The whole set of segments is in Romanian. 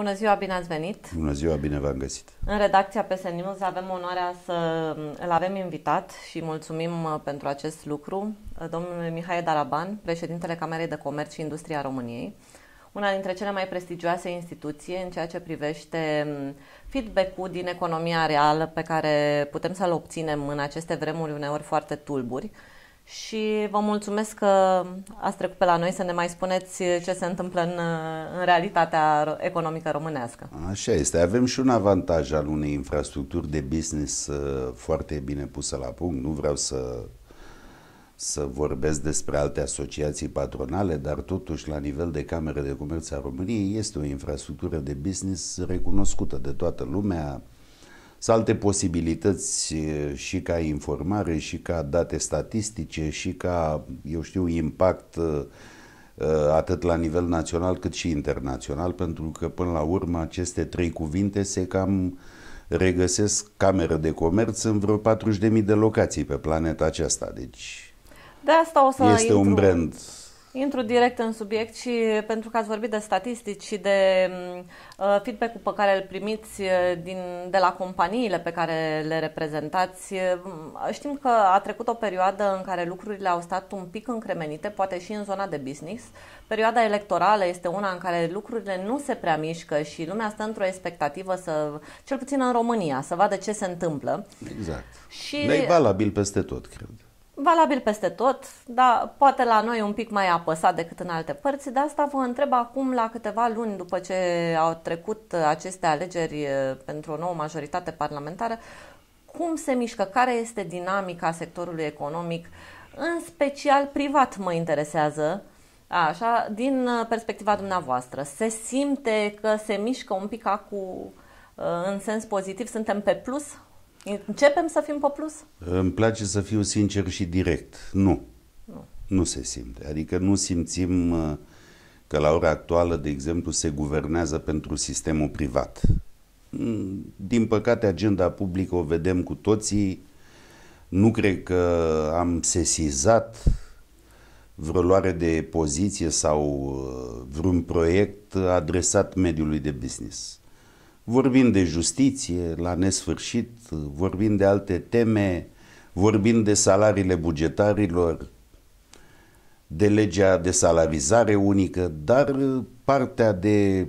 Bună ziua, bine ați venit! Bună ziua, bine v-am găsit! În redacția PSN News avem onoarea să îl avem invitat și mulțumim uh, pentru acest lucru, uh, domnul Mihai Daraban, președintele Camerei de Comerț și Industria României, una dintre cele mai prestigioase instituții în ceea ce privește um, feedback-ul din economia reală pe care putem să-l obținem în aceste vremuri uneori foarte tulburi și vă mulțumesc că ați trecut pe la noi să ne mai spuneți ce se întâmplă în, în realitatea economică românească. Așa este. Avem și un avantaj al unei infrastructuri de business uh, foarte bine pusă la punct. Nu vreau să, să vorbesc despre alte asociații patronale, dar totuși la nivel de Cameră de Comerț a României este o infrastructură de business recunoscută de toată lumea, sunt alte posibilități și ca informare, și ca date statistice, și ca, eu știu, impact atât la nivel național cât și internațional, pentru că până la urmă aceste trei cuvinte se cam regăsesc cameră de comerț în vreo 40.000 de locații pe planeta aceasta. Deci da, asta o să este intru. un brand Intru direct în subiect și pentru că ați vorbit de statistici și de mm, uh, feedback-ul pe care îl primiți uh, din, de la companiile pe care le reprezentați, uh, mm, știm că a trecut o perioadă în care lucrurile au stat un pic încremenite, poate și în zona de business. Perioada electorală este una în care lucrurile nu se prea mișcă și lumea stă într-o expectativă, să, cel puțin în România, să vadă ce se întâmplă. Exact. Și... Dar e valabil peste tot, cred valabil peste tot, dar poate la noi un pic mai apăsat decât în alte părți. De asta vă întreb acum, la câteva luni după ce au trecut aceste alegeri eh, pentru o nouă majoritate parlamentară, cum se mișcă, care este dinamica sectorului economic, în special privat mă interesează, așa, din eh, perspectiva dumneavoastră. Se simte că se mișcă un pic acu, eh, în sens pozitiv, suntem pe plus Începem să fim pe plus? Îmi place să fiu sincer și direct. Nu. Nu, nu se simte. Adică nu simțim uh, că la ora actuală, de exemplu, se guvernează pentru sistemul privat. Mm, din păcate, agenda publică o vedem cu toții. Nu cred că am sesizat vreo luare de poziție sau uh, vreun proiect adresat mediului de business. Vorbim de justiție la nesfârșit, vorbim de alte teme, vorbim de salariile bugetarilor, de legea de salarizare unică, dar partea de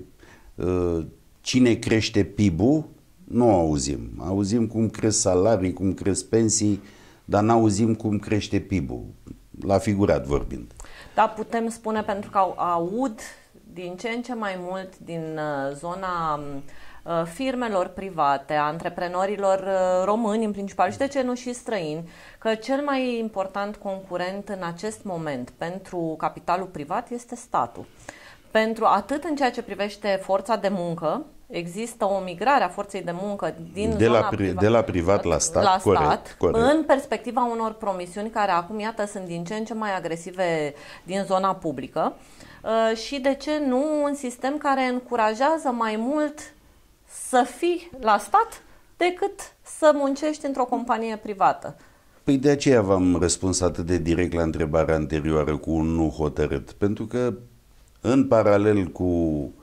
uh, cine crește PIB-ul nu auzim. Auzim cum cresc salarii, cum cresc pensii, dar nu auzim cum crește PIB-ul, la figurat vorbind. Da, putem spune pentru că aud din ce în ce mai mult din uh, zona uh, Uh, firmelor private, a antreprenorilor uh, români în principal și de ce nu și străini, că cel mai important concurent în acest moment pentru capitalul privat este statul. Pentru atât în ceea ce privește forța de muncă, există o migrare a forței de muncă din de zona la, pri- privat, de la privat la stat, la corect, stat corect. în perspectiva unor promisiuni care acum, iată, sunt din ce în ce mai agresive din zona publică uh, și de ce nu un sistem care încurajează mai mult să fii la stat decât să muncești într-o companie privată. Păi de aceea v-am răspuns atât de direct la întrebarea anterioară cu un nu hotărât, pentru că în paralel cu uh,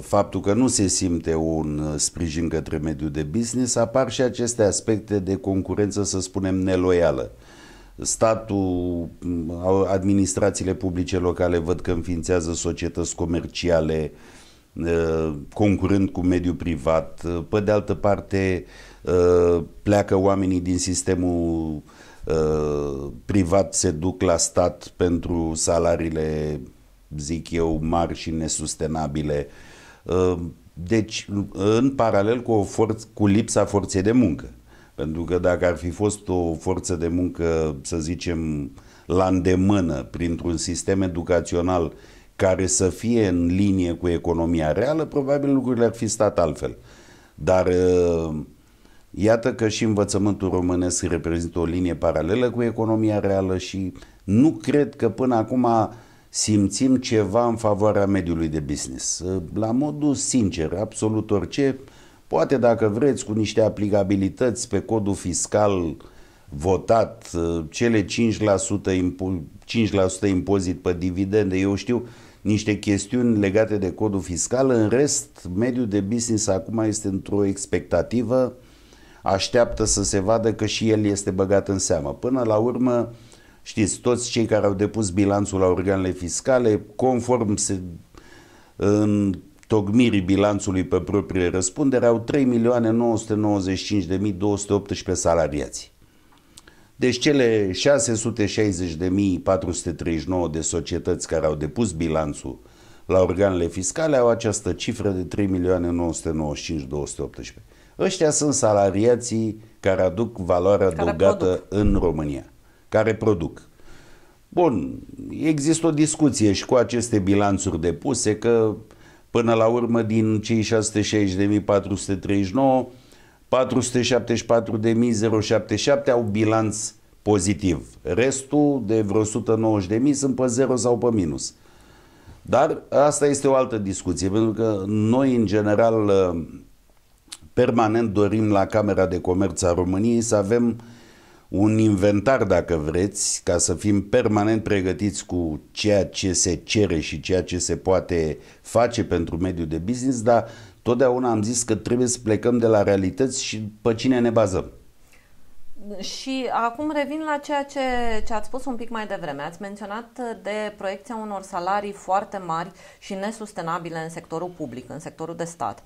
faptul că nu se simte un uh, sprijin către mediul de business, apar și aceste aspecte de concurență, să spunem, neloială. Statul, mm, administrațiile publice locale văd că înființează societăți comerciale uh, Uh, concurând cu mediul privat. Uh, pe de altă parte, uh, pleacă oamenii din sistemul privat, se duc la stat pentru salariile, zic eu, mari și nesustenabile. Deci, în paralel cu, o forț- cu lipsa forței de muncă. Pentru că dacă ar fi fost o forță de muncă, să zicem, la îndemână, printr-un sistem educațional uh, care să fie în linie cu economia reală, probabil lucrurile ar fi stat altfel. Dar uh, iată că și învățământul românesc reprezintă o linie paralelă cu economia reală și nu cred că până acum simțim ceva în favoarea mediului de business. Uh, la modul sincer, absolut orice, poate dacă vreți cu niște aplicabilități pe codul fiscal votat, uh, cele 5%, impo- 5% impozit pe dividende, eu știu, niște chestiuni legate de codul fiscal. În rest, mediul de business acum este într-o expectativă, așteaptă să se vadă că și el este băgat în seamă. Până la urmă, știți, toți cei care au depus bilanțul la organele fiscale, conform se, în tocmirii bilanțului pe proprie răspundere, au 3.995.218 salariați. Deci cele 660.439 de societăți care au depus bilanțul la organele fiscale au această cifră de 3.995.218. Ăștia sunt salariații care aduc valoare care adăugată produc. în România, care produc. Bun, există o discuție și cu aceste bilanțuri depuse că până la urmă din cei 660.439 474.077 au bilanț pozitiv. Restul de vreo 190.000 sunt pe zero sau pe minus. Dar asta este o altă discuție, pentru că noi, în general, ă, permanent dorim la Camera de Comerț a României să avem un inventar, dacă vreți, ca să fim permanent pregătiți cu ceea ce se cere și ceea ce se poate face pentru mediul de business, dar Totdeauna am zis că trebuie să plecăm de la realități și pe cine ne bazăm. Și acum revin la ceea ce, ce ați spus un pic mai devreme. Ați menționat de proiecția unor salarii foarte mari și nesustenabile în sectorul public, în sectorul de stat.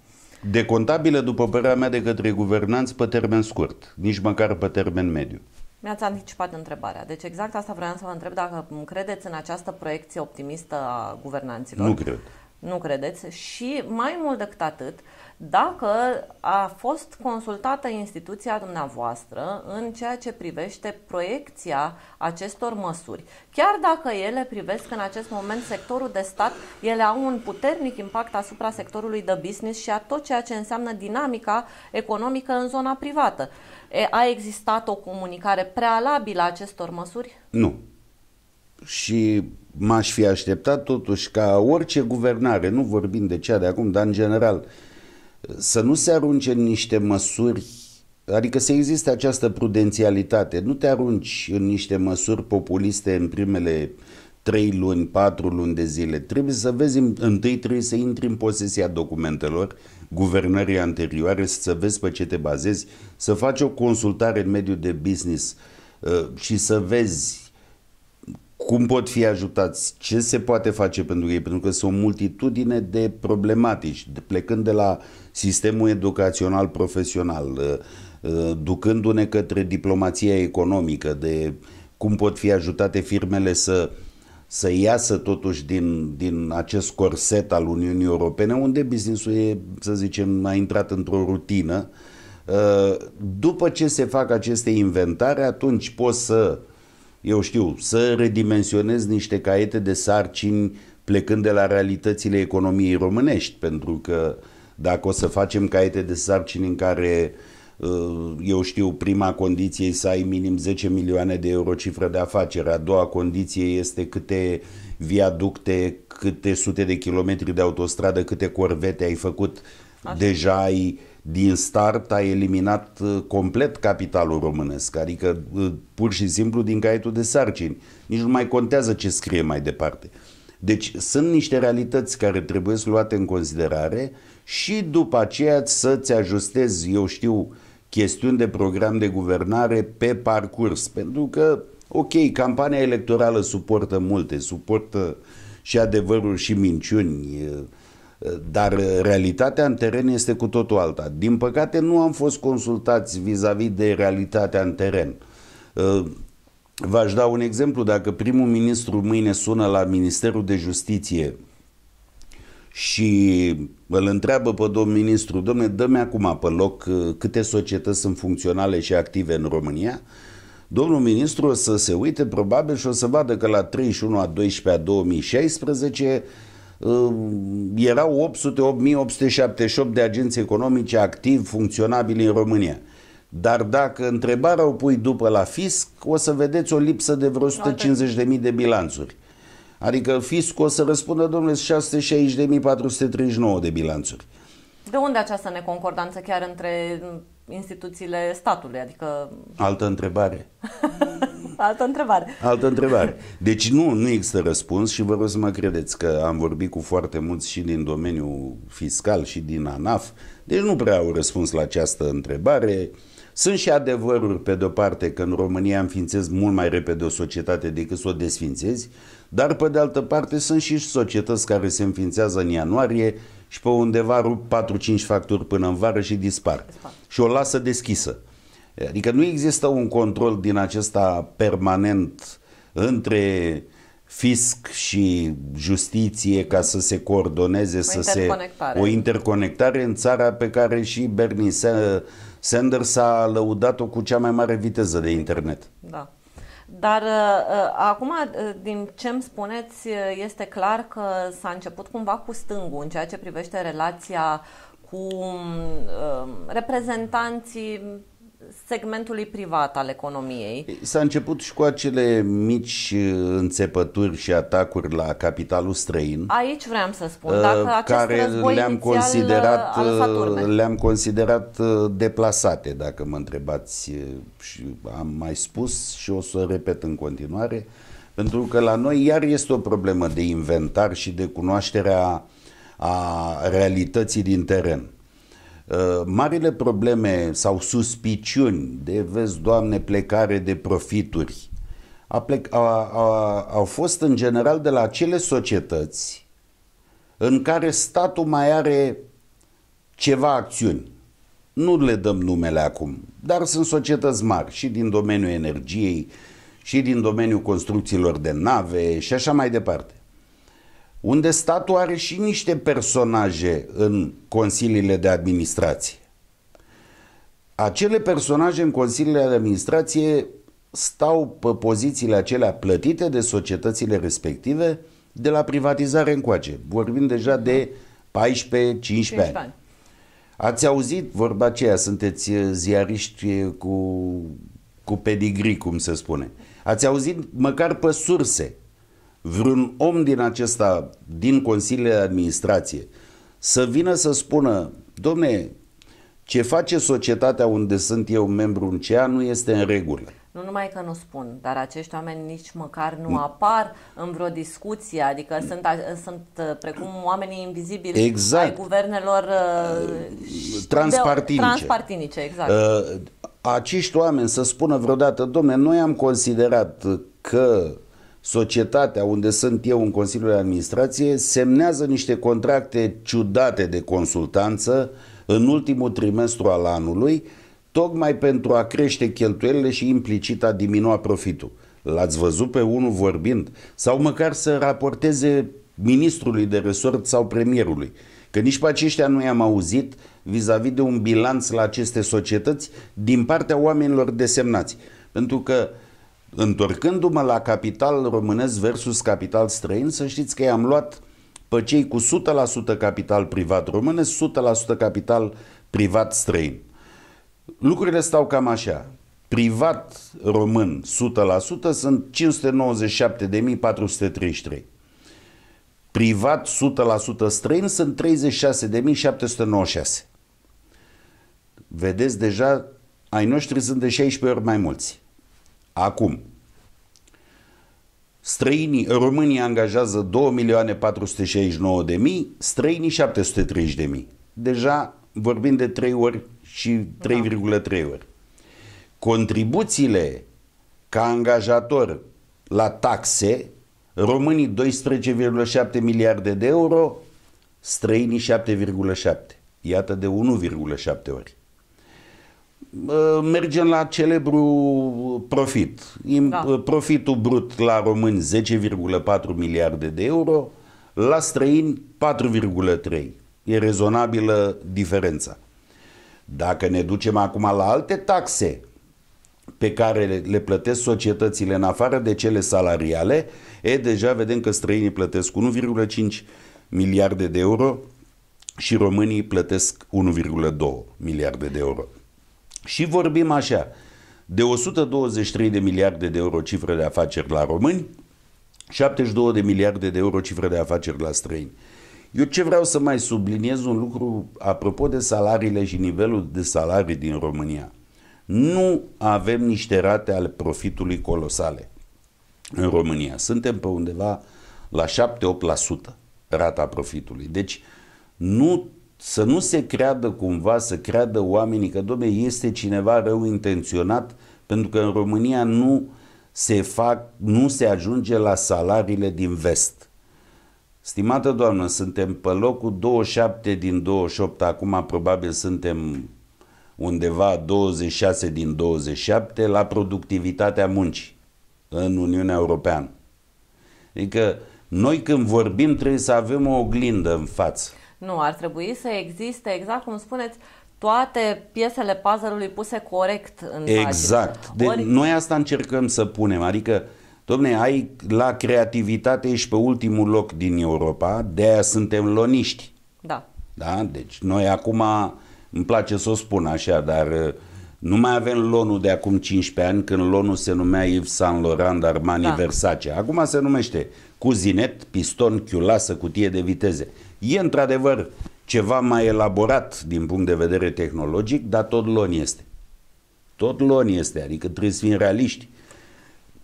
Decontabile, după părerea mea, de către guvernanți pe termen scurt, nici măcar pe termen mediu. Mi-ați anticipat întrebarea. Deci exact asta vreau să vă întreb dacă credeți în această proiecție optimistă a guvernanților. Nu cred. Nu credeți? Și mai mult decât atât, dacă a fost consultată instituția dumneavoastră în ceea ce privește proiecția acestor măsuri. Chiar dacă ele privesc în acest moment sectorul de stat, ele au un puternic impact asupra sectorului de business și a tot ceea ce înseamnă dinamica economică în zona privată. a existat o comunicare prealabilă a acestor măsuri? Nu. Și m-aș fi așteptat totuși ca orice guvernare, nu vorbim de cea de acum, dar în general, să nu se arunce în niște măsuri, adică să existe această prudențialitate, nu te arunci în niște măsuri populiste în primele trei luni, patru luni de zile. Trebuie să vezi, întâi trebuie să intri în posesia documentelor guvernării anterioare, să vezi pe ce te bazezi, să faci o consultare în mediul de business uh, și să vezi cum pot fi ajutați, ce se poate face pentru ei, pentru că sunt o multitudine de problematici, de, plecând de la sistemul educațional profesional, uh, uh, ducându-ne către diplomația economică, de cum pot fi ajutate firmele să să iasă totuși din, din acest corset al Uniunii Europene, unde businessul e, să zicem, a intrat într-o rutină. Uh, după ce se fac aceste inventare, atunci poți să eu știu, să redimensionez niște caiete de sarcini plecând de la realitățile economiei românești, pentru că dacă o să facem caiete de sarcini în care uh, eu știu, prima condiție e să ai minim 10 milioane de euro cifră de afacere, a doua condiție este câte viaducte, câte sute de kilometri de autostradă, câte corvete ai făcut, Așa. deja ai din start a eliminat uh, complet capitalul românesc, adică uh, pur și simplu din caietul de sarcini. Nici nu mai contează ce scrie mai departe. Deci sunt niște realități care trebuie să luate în considerare și după aceea să-ți ajustezi, eu știu, chestiuni de program de guvernare pe parcurs. Pentru că, ok, campania electorală suportă multe, suportă și adevărul și minciuni, uh, dar uh, realitatea în teren este cu totul alta. Din păcate nu am fost consultați vis-a-vis -vis de realitatea în teren. Uh, v-aș da un exemplu, dacă primul ministru mâine sună la Ministerul de Justiție și îl întreabă pe domn ministru, domne, dă-mi acum pe loc uh, câte societăți sunt funcționale și active în România, domnul ministru o să se uite probabil și o să vadă că la 31 a 12 a 2016 erau 808.878 de agenți economice activi, funcționabili în România. Dar dacă întrebarea o pui după la fisc, o să vedeți o lipsă de vreo 150.000 de bilanțuri. Adică fiscul o să răspundă, domnule, 660.439 de bilanțuri. De unde această neconcordanță chiar între instituțiile statului? Adică... Altă întrebare. Altă întrebare. Altă întrebare. Deci nu, nu există răspuns și vă rog să mă credeți că am vorbit cu foarte mulți și din domeniul fiscal și din ANAF, deci nu prea au răspuns la această întrebare. Sunt și adevăruri, pe de-o parte, că în România înființez mult mai repede o societate decât să o desfințezi, dar pe de altă parte sunt și societăți care se înființează în ianuarie și pe undeva rup 4-5 facturi până în vară și dispar. Și o lasă deschisă. Adică nu există un control din acesta permanent între fisc și justiție ca să se coordoneze, o să se o interconectare în țara pe care și Bernie Sanders a lăudat-o cu cea mai mare viteză de internet. Da. Dar uh, uh acum, uh, din ce îmi spuneți, uh, este clar că s-a început cumva cu stângul în ceea ce privește relația cu um, uh, reprezentanții segmentului privat al economiei. S-a început și cu acele mici uh, înțepături și atacuri la capitalul străin. Aici vreau să spun, dacă uh, acest care le-am uh, considerat, le-am considerat deplasate, dacă mă întrebați și am mai spus și o să repet în continuare, pentru că la noi iar este o problemă de inventar și de cunoașterea a realității din teren Uh, marile probleme sau suspiciuni de, vezi, Doamne, plecare de profituri a plec, a, a, fost în general de la acele societăți în care statul mai are ceva acțiuni. Nu le dăm numele acum, dar sunt societăți mari și din domeniul energiei, și din domeniul construcțiilor de nave și așa mai departe unde statul are și niște personaje în consiliile de administrație. Acele personaje în consiliile de administrație stau pe pozițiile acelea plătite de societățile respective de la privatizare încoace. Vorbim deja de 14-15 ani. ani. Ați auzit vorba aceea, sunteți eh, ziariști eh, cu, cu pedigri, cum se spune. Ați auzit măcar pe surse vreun om din acesta, din Consiliul de Administrație, să vină să spună, domne, ce face societatea unde sunt eu membru în CEA nu este în regulă. Nu numai că nu spun, dar acești oameni nici măcar nu apar în vreo discuție, adică sunt, sunt uh, precum oamenii invizibili exact. ai guvernelor uh, uh, transpartinice. De, transpartinice exact. acești oameni să spună vreodată, domne, noi am considerat că societatea unde sunt eu în Consiliul de Administrație semnează niște contracte ciudate de consultanță în ultimul trimestru al anului, tocmai pentru a crește cheltuielile și implicit a diminua profitul. L-ați văzut pe unul vorbind? Sau măcar să raporteze ministrului de resort sau premierului. Că nici pe aceștia nu i-am auzit vis-a-vis -vis de un bilanț la aceste societăți din partea oamenilor desemnați. Pentru că uh, întorcându-mă la capital românesc versus capital străin, să știți că i-am luat pe cei cu 100% capital privat românesc, 100% capital privat străin. Lucrurile stau cam așa. Privat român 100% sunt 597.433. Privat 100% străin sunt 36.796. Vedeți deja, ai noștri sunt de 16 ori mai mulți. Acum, străinii, România angajează 2.469.000, străinii 730.000. Deja vorbim de 3 ori și 3,3 ori. Contribuțiile ca angajator la taxe, românii 12,7 miliarde de euro, străinii 7,7. Iată de 1,7 ori. Uh, mergem la celebru profit. Da. Uh, profitul brut la români 10,4 miliarde de euro, la străini 4,3. E rezonabilă diferența. Dacă ne ducem acum la alte taxe pe care le plătesc societățile în afară de cele salariale, e deja vedem că străinii plătesc 1,5 miliarde de euro și românii plătesc 1,2 miliarde de euro. Și vorbim așa, de 123 de miliarde de euro cifră de afaceri la români, 72 de miliarde de euro cifră de afaceri la străini. Eu ce vreau să mai subliniez un lucru apropo de salariile și nivelul de salarii din România. Nu avem niște rate ale profitului colosale în România. Suntem pe undeva la 7-8% rata profitului. Deci nu să nu se creadă cumva, să creadă oamenii că, domne, este cineva rău intenționat, pentru că în România nu se fac, nu se ajunge la salariile din vest. Stimată doamnă, suntem pe locul 27 din 28, acum probabil suntem undeva 26 din 27 la productivitatea muncii în Uniunea Europeană. Adică noi când vorbim trebuie să avem o oglindă în față. Nu, ar trebui să existe, exact cum spuneți, toate piesele puzzle-ului puse corect în Exact. De, deci, Ori... Noi asta încercăm să punem, adică Domne, ai la creativitate ești pe ultimul loc din Europa, de aia suntem loniști. Da. Da? Deci noi acum, îmi place să o spun așa, dar uh, nu mai avem lonul de acum 15 ani, când lonul se numea Yves Saint Laurent, Armani, da. Versace. Acum se numește cuzinet, piston, chiulasă, cutie de viteze. E într-adevăr ceva mai elaborat din punct de vedere tehnologic, dar tot lon este. Tot lon este, adică trebuie să fim realiști.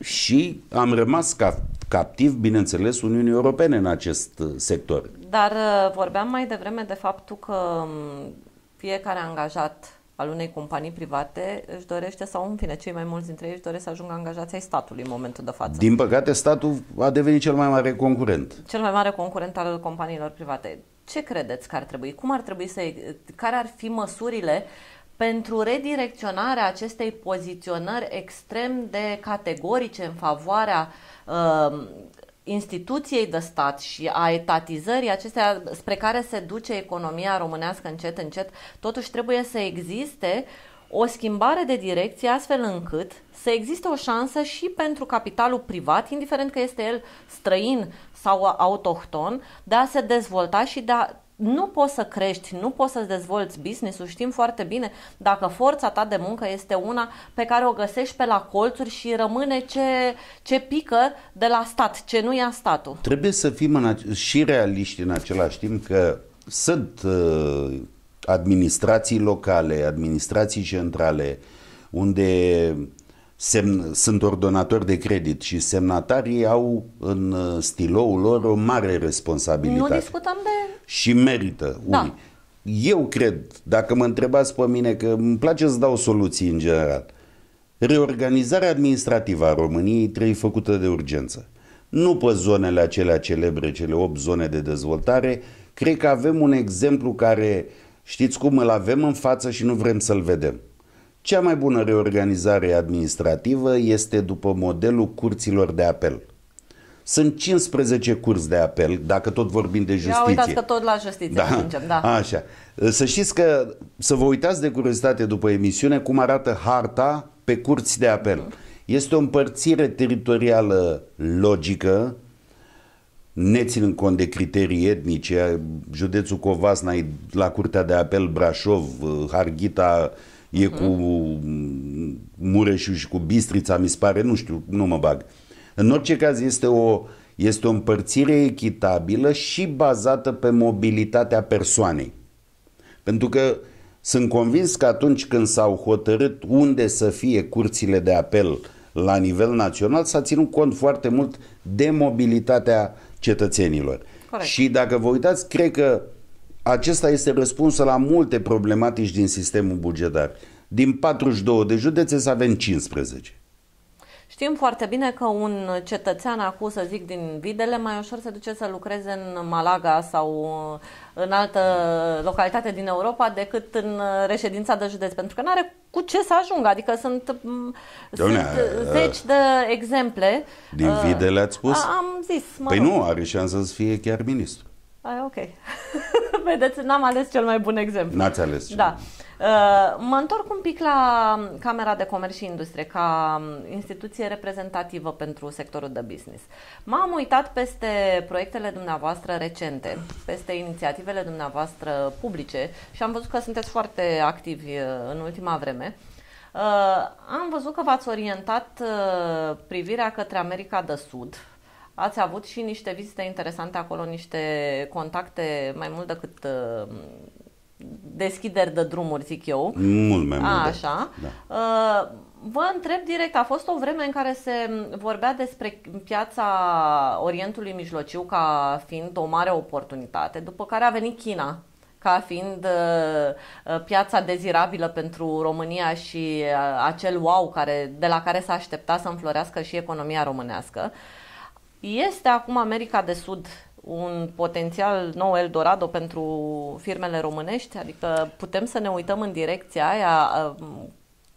Și am rămas ca captiv, bineînțeles, Uniunii Europene în acest uh, sector. Dar uh, vorbeam mai devreme de faptul că um, fiecare angajat al unei companii private își dorește, sau în fine, cei mai mulți dintre ei își doresc să ajungă angajați ai statului în momentul de față. Din păcate, statul a devenit cel mai mare concurent. Cel mai mare concurent al companiilor private. Ce credeți că ar trebui? Cum ar trebui să... Care ar fi măsurile pentru redirecționarea acestei poziționări extrem de categorice în favoarea uh, instituției de stat și a etatizării acestea spre care se duce economia românească încet, încet, totuși trebuie să existe o schimbare de direcție astfel încât să existe o șansă și pentru capitalul privat, indiferent că este el străin sau autohton, de a se dezvolta și de a nu poți să crești, nu poți să-ți dezvolți business-ul, știm foarte bine, dacă forța ta de muncă este una pe care o găsești pe la colțuri și rămâne ce, ce pică de la stat, ce nu ia statul. Trebuie să fim în și realiști în același timp că sunt uh, administrații locale, administrații centrale, unde semn, sunt ordonatori de credit și semnatarii au în uh, stiloul lor o mare responsabilitate. Nu discutăm de... Și merită. Da. Eu cred, dacă mă întrebați pe mine, că îmi place să dau soluții în general, reorganizarea administrativă a României trebuie făcută de urgență. Nu pe zonele acelea celebre, cele 8 zone de dezvoltare, cred că avem un exemplu care, știți cum, îl avem în față și nu vrem să-l vedem. Cea mai bună reorganizare administrativă este după modelul curților de apel. Sunt 15 curs de apel, dacă tot vorbim de justiție. Ia uitați că tot la justiție da. ajungem, da. Așa. Să știți că, să vă uitați de curiozitate după emisiune, cum arată harta pe curți de apel. Este o împărțire teritorială logică, neținând cont de criterii etnice, județul Covasna e la Curtea de Apel Brașov, Harghita e uh-huh. cu Mureșul și cu Bistrița, mi se pare, nu știu, nu mă bag. În orice caz este o, este o împărțire echitabilă și bazată pe mobilitatea persoanei. Pentru că sunt convins că atunci când s-au hotărât unde să fie curțile de apel la nivel național, s-a ținut cont foarte mult de mobilitatea cetățenilor. Corect. Și dacă vă uitați, cred că acesta este răspunsul la multe problematici din sistemul bugetar. Din 42 de județe să avem 15. Știm foarte bine că un cetățean acum, să zic, din Videle, mai ușor se duce să lucreze în Malaga sau uh, în altă localitate din Europa decât în uh, reședința de județ, pentru că nu are cu ce să ajungă. Adică sunt, mm, Doamne, sunt uh, zeci de exemple. Din Videle ați spus? Am zis. Mă păi rog. nu, are șansa să fie chiar ministru. A, ok. Vedeți, păi, n-am ales cel mai bun exemplu. N-ați ales cel Da. Uh, mă întorc un pic la Camera de Comerț și Industrie ca um, instituție reprezentativă pentru sectorul de business. M-am uitat peste proiectele dumneavoastră recente, peste inițiativele dumneavoastră publice și am văzut că sunteți foarte activi uh, în ultima vreme. Uh, am văzut că v-ați orientat uh, privirea către America de Sud, uh, ați avut și niște vizite interesante acolo, niște contacte mai mult decât uh, deschideri de drumuri, zic eu. Mult mai mult. A, da. așa. Da. Uh, vă întreb direct, a fost o vreme în care se vorbea despre piața Orientului Mijlociu ca fiind o mare oportunitate, după care a venit China ca fiind uh, piața dezirabilă pentru România și acel wow care, de la care s-a aștepta să înflorească și economia românească. Este acum America de Sud un potențial nou Eldorado pentru firmele românești? Adică putem să ne uităm în direcția aia?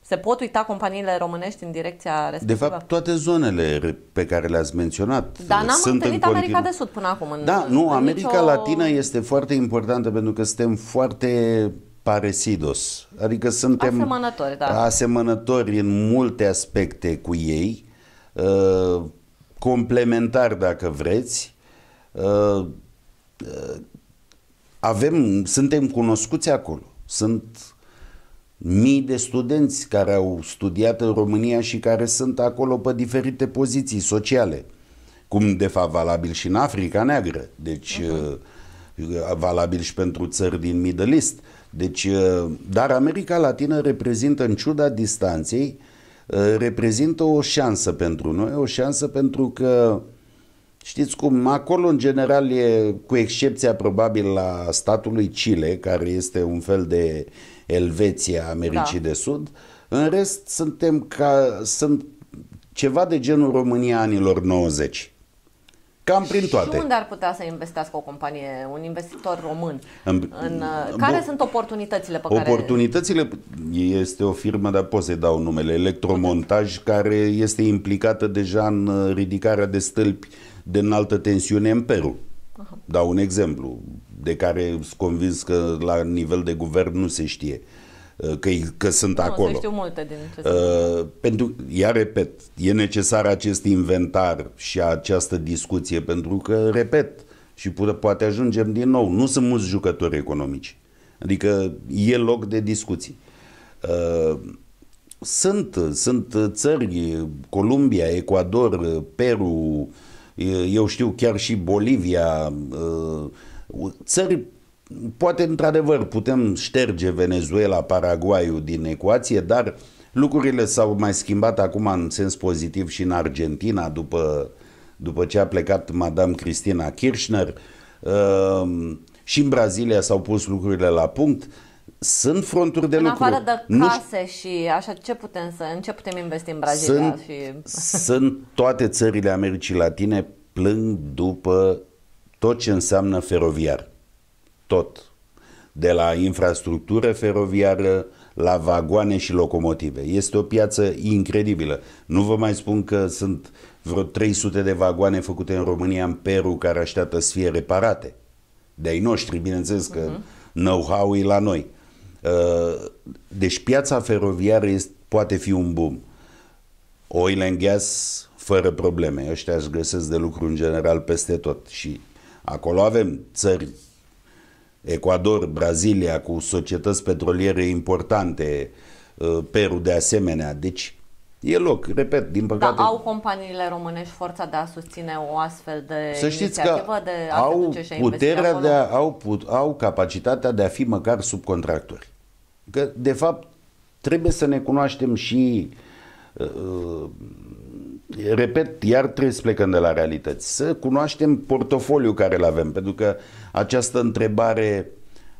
Se pot uita companiile românești în direcția respectivă? De fapt, toate zonele pe care le-ați menționat Dar n-am sunt întâlnit în America de Sud până acum. În, da, nu, în America nicio... Latină este foarte importantă pentru că suntem foarte paresidos. Adică suntem asemănători, da. asemănători în multe aspecte cu ei. Uh, complementar, dacă vreți, uh, uh, avem, suntem cunoscuți acolo. Sunt mii de studenți care au studiat în România și care sunt acolo pe diferite poziții sociale, cum de fapt valabil și în Africa Neagră, deci uh-huh. valabil și pentru țări din Middle East. Deci, uh, dar America Latină reprezintă, în ciuda distanței, uh, Eh, reprezintă o șansă pentru noi, o șansă pentru că Știți cum, acolo în general e, cu excepția probabil la statului Chile, care este un fel de Elveția Americii da. de Sud, în rest suntem ca, sunt ceva de genul România anilor 90. Cam prin toate. Și unde ar putea să investească o companie, un investitor român? În, în, uh, care bo, sunt oportunitățile pe oportunitățile, care... Oportunitățile, este o firmă, dar pot să-i dau numele, Electromontaj, care este implicată deja în uh, ridicarea de stâlpi de înaltă tensiune în Peru. Aha. Dau un exemplu, de care sunt convins că la nivel de guvern nu se știe. Uh, Uh, că, că sunt nu, acolo. știu multe din uh, pentru, iar repet, e necesar acest inventar și această discuție pentru că, repet, și poate ajungem din nou, nu sunt mulți jucători economici. Adică e loc de discuții. Uh, sunt, sunt țări, Columbia, Ecuador, Peru, eu știu chiar și Bolivia, uh, țări poate într-adevăr putem șterge Venezuela, Paraguayul din ecuație, dar lucrurile s-au mai schimbat acum în sens pozitiv și în Argentina după, după ce a plecat Madame Cristina Kirchner. Ehm, și în Brazilia s-au pus lucrurile la punct. Sunt fronturi de în lucru. În afară de case nu... și așa, ce putem să, în ce putem investi în Brazilia? Sunt, și... sunt toate țările Americii Latine plâng după tot ce înseamnă feroviar tot, de la infrastructură feroviară la vagoane și locomotive. Este o piață incredibilă. Nu vă mai spun că sunt vreo 300 de vagoane făcute în România în Peru care așteaptă să fie reparate. De ai noștri, bineînțeles că mhm. know-how e la noi. Uh, deci piața feroviară este, poate fi un boom. Oil and gas fără probleme. Ăștia își găsesc de lucru în general peste tot și acolo avem țări Ecuador, Brazilia, cu societăți petroliere importante, uh, Peru de asemenea. Deci E loc, repet, din da, păcate. Da, au companiile românești forța de a susține o astfel de Să știți că de a au puterea de a, au, put, au capacitatea de a fi măcar subcontractori. Că de fapt trebuie să ne cunoaștem și uh, uh repet, iar trebuie să plecăm de la realități. Să cunoaștem portofoliul care îl avem, pentru că această întrebare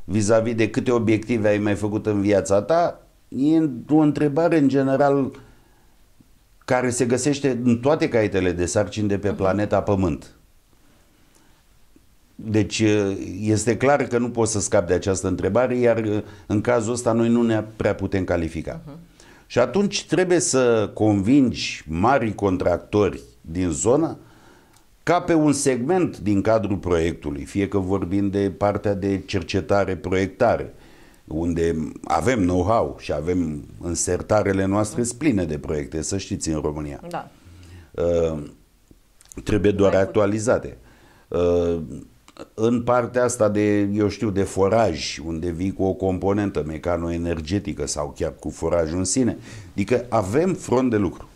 vis-a-vis de câte obiective ai mai făcut în viața ta, e o întrebare în general care se găsește în toate caietele de sarcini de pe planeta Pământ. Deci este clar că nu poți să scapi de această întrebare, iar în cazul ăsta noi nu ne prea putem califica. Uh-huh. Și atunci trebuie să convingi mari contractori din zonă ca pe un segment din cadrul proiectului, fie că vorbim de partea de cercetare-proiectare, unde avem know-how și avem însertarele noastre spline de proiecte, să știți, în România. Da. Uh, trebuie doar actualizate. Uh, în partea asta de, eu știu, de foraj, unde vii cu o componentă mecanoenergetică sau chiar cu forajul în sine. Adică avem front de lucru.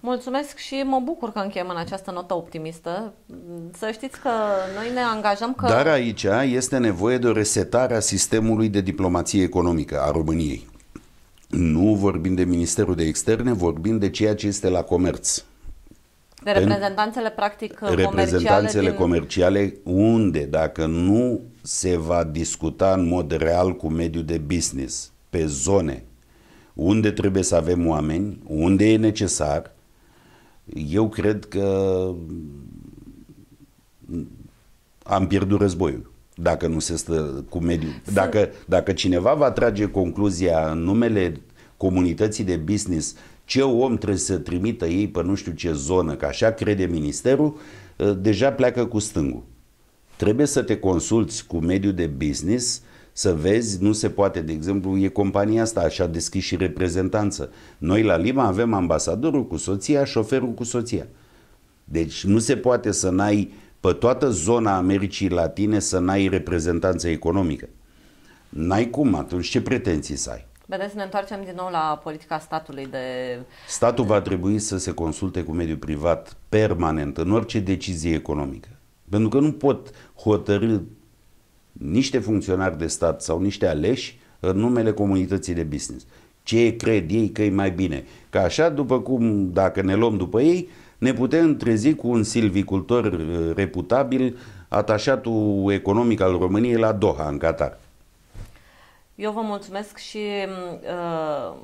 Mulțumesc și mă bucur că încheiem în această notă optimistă. Să știți că noi ne angajăm că... Dar aici este nevoie de o resetare a sistemului de diplomație economică a României. Nu vorbim de Ministerul de Externe, vorbim de ceea ce este la comerț. De reprezentanțele, practic, reprezentanțele comerciale, din... comerciale unde, dacă nu se va discuta în mod real cu mediul de business, pe zone, unde trebuie să avem oameni, unde e necesar, eu cred că am pierdut războiul dacă nu se stă cu mediul. Dacă, dacă cineva va trage concluzia în numele comunității de business ce om trebuie să trimită ei pe nu știu ce zonă, că așa crede ministerul, ă, deja pleacă cu stângul. Trebuie să te consulți cu mediul de business, să vezi, nu se poate, de exemplu, e compania asta, așa deschis și reprezentanță. Noi la Lima avem ambasadorul cu soția, șoferul cu soția. Deci nu se poate să n-ai pe toată zona Americii Latine să n-ai reprezentanță economică. N-ai cum, atunci ce pretenții să ai? Vedeți, ne întoarcem din nou la politica statului de... Statul va trebui să se consulte cu mediul privat permanent în orice decizie economică. Pentru că nu pot hotărâ niște funcționari de stat sau niște aleși în numele comunității de business. Ce cred ei că e mai bine. Ca așa, după cum, dacă ne luăm după ei, ne putem trezi cu un silvicultor eh, reputabil, atașatul economic al României la Doha, în Qatar eu vă mulțumesc și mm, uh,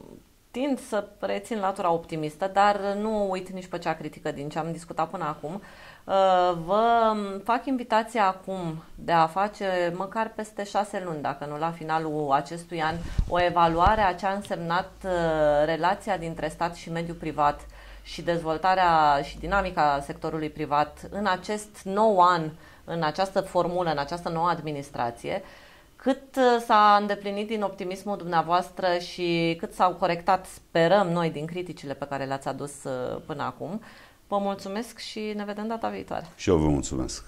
tind să rețin latura optimistă, dar nu uit nici pe cea critică din ce am discutat până acum. Uh, vă mm, fac invitația acum de a face măcar peste șase luni, dacă nu la finalul acestui an, o evaluare a ce a însemnat uh, relația dintre stat și mediul privat și dezvoltarea și dinamica sectorului privat în acest nou an, în această formulă, în această nouă administrație cât uh, s-a îndeplinit din optimismul dumneavoastră și cât s-au corectat, sperăm noi, din criticile pe care le-ați adus uh, până acum. Vă mulțumesc și ne vedem data viitoare. Și eu vă mulțumesc.